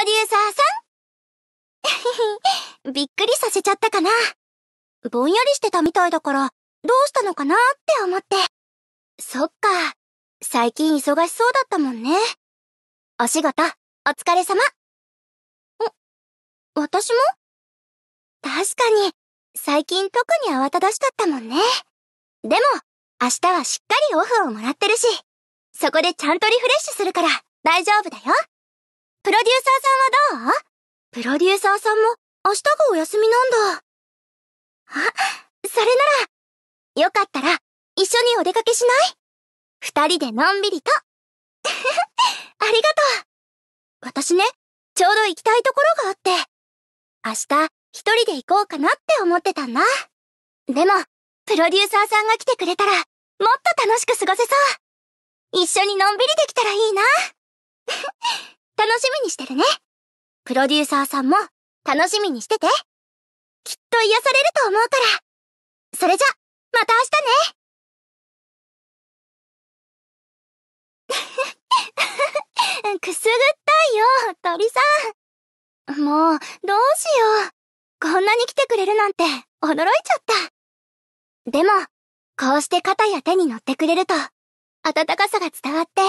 ロデューサーさん びっくりさせちゃったかな。ぼんやりしてたみたいだから、どうしたのかなって思って。そっか。最近忙しそうだったもんね。お仕事、お疲れ様。お、私も確かに、最近特に慌ただしかったもんね。でも、明日はしっかりオフをもらってるし、そこでちゃんとリフレッシュするから大丈夫だよ。プロデューサーさんはどうプロデューサーさんも明日がお休みなんだ。あ、それなら、よかったら一緒にお出かけしない二人でのんびりと。ありがとう。私ね、ちょうど行きたいところがあって、明日一人で行こうかなって思ってたんだ。でも、プロデューサーさんが来てくれたら、もっと楽しく過ごせそう。一緒にのんびりできたらいいな。楽しみにしてるね。プロデューサーさんも楽しみにしてて。きっと癒されると思うから。それじゃ、また明日ね。くすぐったいよ、鳥さん。もう、どうしよう。こんなに来てくれるなんて、驚いちゃった。でも、こうして肩や手に乗ってくれると、暖かさが伝わって。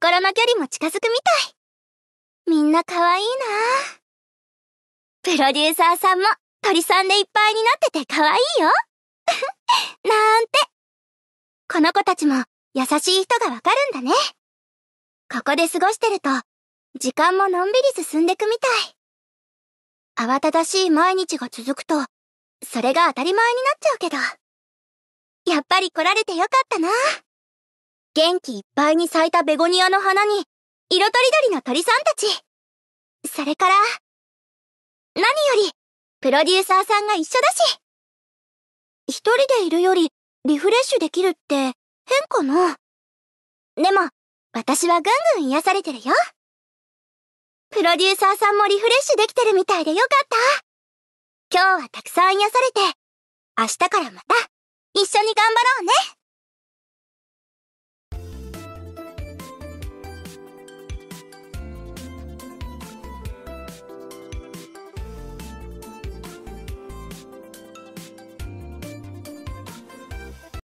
心の距離も近づくみたい。みんな可愛いなプロデューサーさんも鳥さんでいっぱいになってて可愛いよ。なんて。この子たちも優しい人がわかるんだね。ここで過ごしてると、時間ものんびり進んでくみたい。慌ただしい毎日が続くと、それが当たり前になっちゃうけど。やっぱり来られてよかったな。元気いっぱいに咲いたベゴニアの花に、色とりどりの鳥さんたち。それから、何より、プロデューサーさんが一緒だし。一人でいるより、リフレッシュできるって、変かな。でも、私はぐんぐん癒されてるよ。プロデューサーさんもリフレッシュできてるみたいでよかった。今日はたくさん癒されて、明日からまた、一緒に頑張ろうね